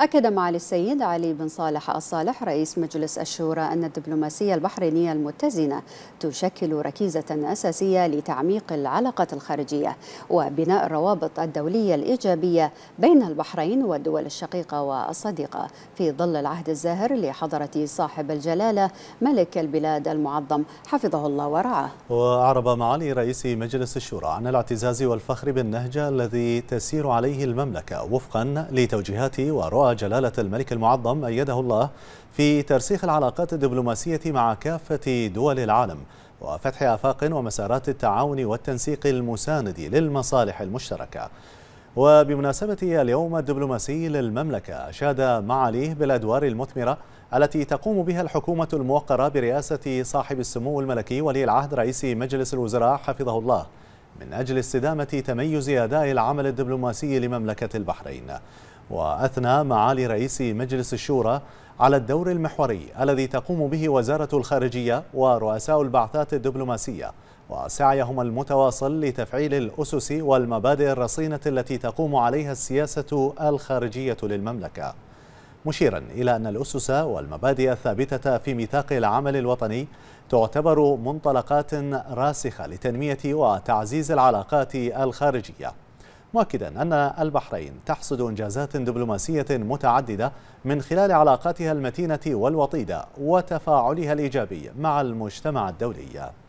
أكد معالي السيد علي بن صالح الصالح رئيس مجلس الشورى أن الدبلوماسية البحرينية المتزنة تشكل ركيزة أساسية لتعميق العلاقة الخارجية وبناء الروابط الدولية الإيجابية بين البحرين والدول الشقيقة والصديقة في ظل العهد الزاهر لحضرة صاحب الجلالة ملك البلاد المعظم حفظه الله ورعاه وأعرب معالي رئيس مجلس الشورى عن الاعتزاز والفخر بالنهج الذي تسير عليه المملكة وفقا لتوجيهات ورؤى وجلالة الملك المعظم أيده الله في ترسيخ العلاقات الدبلوماسية مع كافة دول العالم وفتح آفاق ومسارات التعاون والتنسيق المساند للمصالح المشتركة وبمناسبة اليوم الدبلوماسي للمملكة أشاد معاليه بالأدوار المثمرة التي تقوم بها الحكومة الموقرة برئاسة صاحب السمو الملكي ولي العهد رئيس مجلس الوزراء حفظه الله من أجل استدامة تميز أداء العمل الدبلوماسي لمملكة البحرين وأثنى معالي رئيس مجلس الشورى على الدور المحوري الذي تقوم به وزارة الخارجية ورؤساء البعثات الدبلوماسية وسعيهم المتواصل لتفعيل الأسس والمبادئ الرصينة التي تقوم عليها السياسة الخارجية للمملكة مشيرا إلى أن الأسس والمبادئ الثابتة في ميثاق العمل الوطني تعتبر منطلقات راسخة لتنمية وتعزيز العلاقات الخارجية مؤكدا أن البحرين تحصد إنجازات دبلوماسية متعددة من خلال علاقاتها المتينة والوطيدة وتفاعلها الإيجابي مع المجتمع الدولي